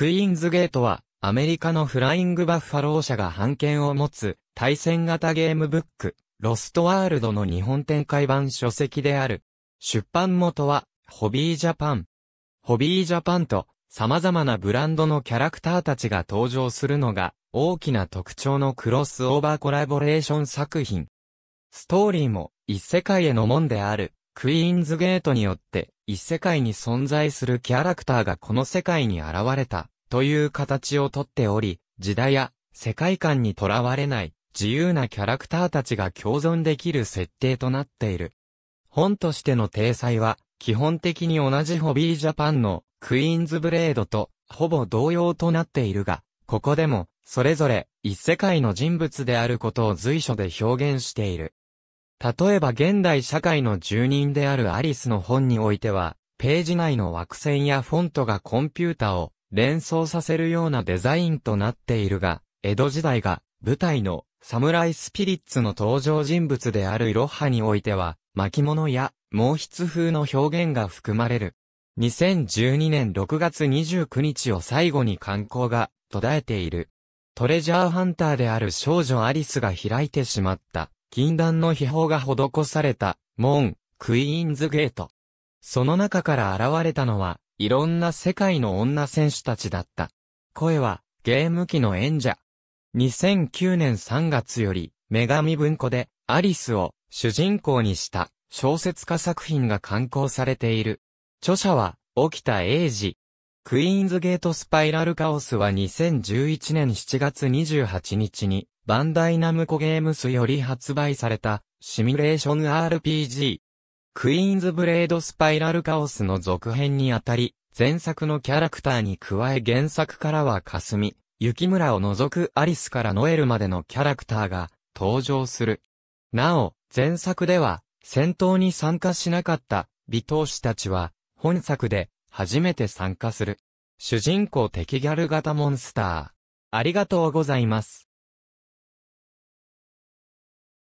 クイーンズゲートは、アメリカのフライングバッファロー社が版権を持つ、対戦型ゲームブック、ロストワールドの日本展開版書籍である。出版元は、ホビージャパン。ホビージャパンと、様々なブランドのキャラクターたちが登場するのが、大きな特徴のクロスオーバーコラボレーション作品。ストーリーも、異世界への門である、クイーンズゲートによって、一世界に存在するキャラクターがこの世界に現れた、という形をとっており、時代や世界観にとらわれない自由なキャラクターたちが共存できる設定となっている。本としての体裁は、基本的に同じホビージャパンのクイーンズブレードとほぼ同様となっているが、ここでも、それぞれ、一世界の人物であることを随所で表現している。例えば現代社会の住人であるアリスの本においては、ページ内の枠線やフォントがコンピュータを連想させるようなデザインとなっているが、江戸時代が舞台のサムライスピリッツの登場人物であるイロハにおいては、巻物や毛筆風の表現が含まれる。2012年6月29日を最後に観光が途絶えている。トレジャーハンターである少女アリスが開いてしまった禁断の秘宝が施された、門、クイーンズゲート。その中から現れたのは、いろんな世界の女選手たちだった。声は、ゲーム機の演者。2009年3月より、女神文庫で、アリスを主人公にした小説家作品が刊行されている。著者は、沖田英二。クイーンズゲートスパイラルカオスは2011年7月28日にバンダイナムコゲームスより発売された、シミュレーション RPG。クイーンズブレードスパイラルカオスの続編にあたり、前作のキャラクターに加え原作からは霞、雪村を除くアリスからノエルまでのキャラクターが登場する。なお、前作では、戦闘に参加しなかった、美闘士たちは、本作で、初めて参加する。主人公敵ギャル型モンスター。ありがとうございます。